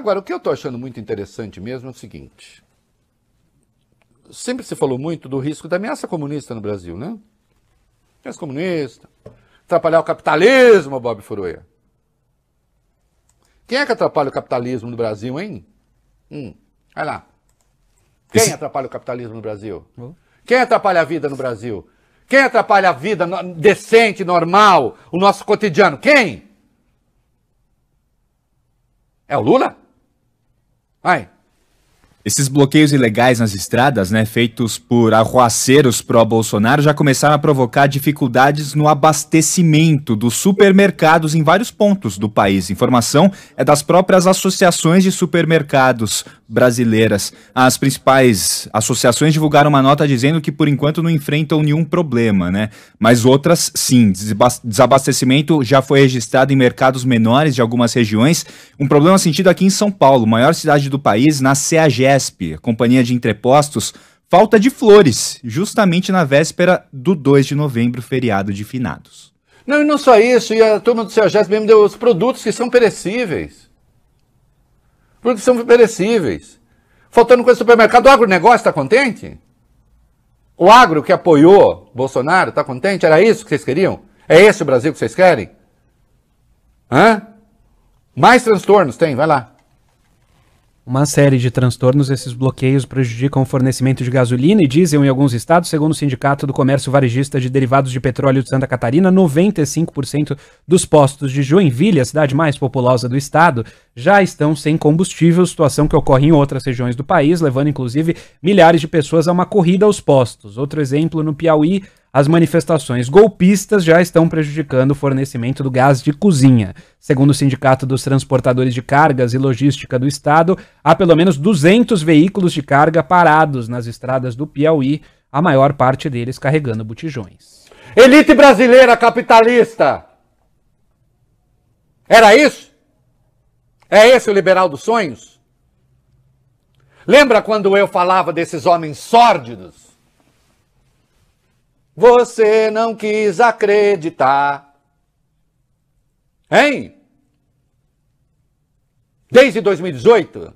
Agora, o que eu estou achando muito interessante mesmo é o seguinte. Sempre se falou muito do risco da ameaça comunista no Brasil, né? Ameaça comunista, atrapalhar o capitalismo, Bob Furuia. Quem é que atrapalha o capitalismo no Brasil, hein? Hum, vai lá. Quem Esse... atrapalha o capitalismo no Brasil? Uhum. Quem atrapalha a vida no Brasil? Quem atrapalha a vida no... decente, normal, o nosso cotidiano? Quem? É o Lula? All right. Esses bloqueios ilegais nas estradas, né, feitos por arruaceiros pró-Bolsonaro, já começaram a provocar dificuldades no abastecimento dos supermercados em vários pontos do país. Informação é das próprias associações de supermercados brasileiras. As principais associações divulgaram uma nota dizendo que, por enquanto, não enfrentam nenhum problema, né? Mas outras, sim. Desabastecimento já foi registrado em mercados menores de algumas regiões. Um problema sentido aqui em São Paulo, maior cidade do país, na CAGE CESP, Companhia de Entrepostos, falta de flores, justamente na véspera do 2 de novembro, feriado de finados. Não, e não só isso, e a turma do CEAGESP mesmo deu os produtos que são perecíveis. Produtos que são perecíveis. Faltando coisa do supermercado, o agronegócio está contente? O agro que apoiou Bolsonaro está contente? Era isso que vocês queriam? É esse o Brasil que vocês querem? Hã? Mais transtornos tem, vai lá uma série de transtornos, esses bloqueios prejudicam o fornecimento de gasolina e diesel em alguns estados. Segundo o Sindicato do Comércio Varejista de Derivados de Petróleo de Santa Catarina, 95% dos postos de Joinville, a cidade mais populosa do estado, já estão sem combustível, situação que ocorre em outras regiões do país, levando inclusive milhares de pessoas a uma corrida aos postos. Outro exemplo, no Piauí, as manifestações golpistas já estão prejudicando o fornecimento do gás de cozinha. Segundo o Sindicato dos Transportadores de Cargas e Logística do Estado, há pelo menos 200 veículos de carga parados nas estradas do Piauí, a maior parte deles carregando botijões. Elite brasileira capitalista! Era isso? É esse o liberal dos sonhos? Lembra quando eu falava desses homens sórdidos? Você não quis acreditar. Hein? Desde 2018?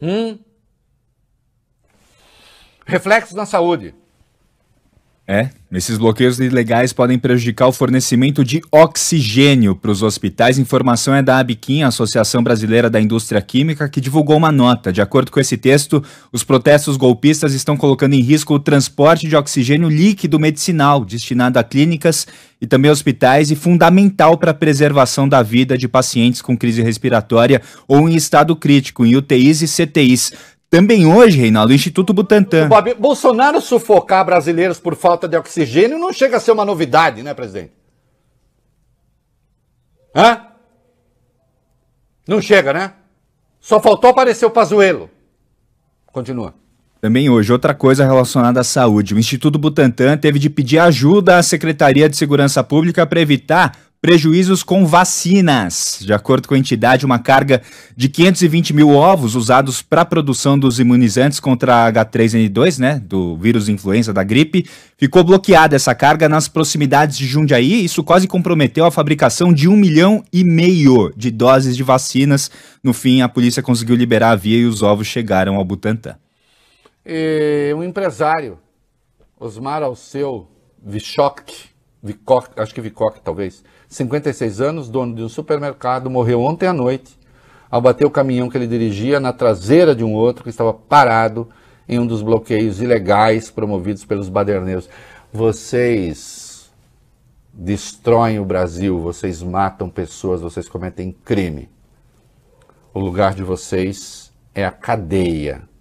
Hum? Reflexos na saúde. É, esses bloqueios ilegais podem prejudicar o fornecimento de oxigênio para os hospitais. Informação é da ABQIM, Associação Brasileira da Indústria Química, que divulgou uma nota. De acordo com esse texto, os protestos golpistas estão colocando em risco o transporte de oxigênio líquido medicinal destinado a clínicas e também hospitais e fundamental para a preservação da vida de pacientes com crise respiratória ou em estado crítico, em UTIs e CTIs. Também hoje, Reinaldo, o Instituto Butantan. Bob, Bolsonaro sufocar brasileiros por falta de oxigênio não chega a ser uma novidade, né, presidente? Hã? Não chega, né? Só faltou aparecer o Pazuello. Continua. Também hoje, outra coisa relacionada à saúde. O Instituto Butantan teve de pedir ajuda à Secretaria de Segurança Pública para evitar prejuízos com vacinas. De acordo com a entidade, uma carga de 520 mil ovos usados para a produção dos imunizantes contra H3N2, né, do vírus influenza da gripe, ficou bloqueada essa carga nas proximidades de Jundiaí. Isso quase comprometeu a fabricação de um milhão e meio de doses de vacinas. No fim, a polícia conseguiu liberar a via e os ovos chegaram ao Butantã. um empresário, Osmar Alceu Vichok, Vicoc, acho que Vicoc talvez, 56 anos, dono de um supermercado, morreu ontem à noite ao bater o caminhão que ele dirigia na traseira de um outro que estava parado em um dos bloqueios ilegais promovidos pelos baderneiros. Vocês destroem o Brasil, vocês matam pessoas, vocês cometem crime. O lugar de vocês é a cadeia.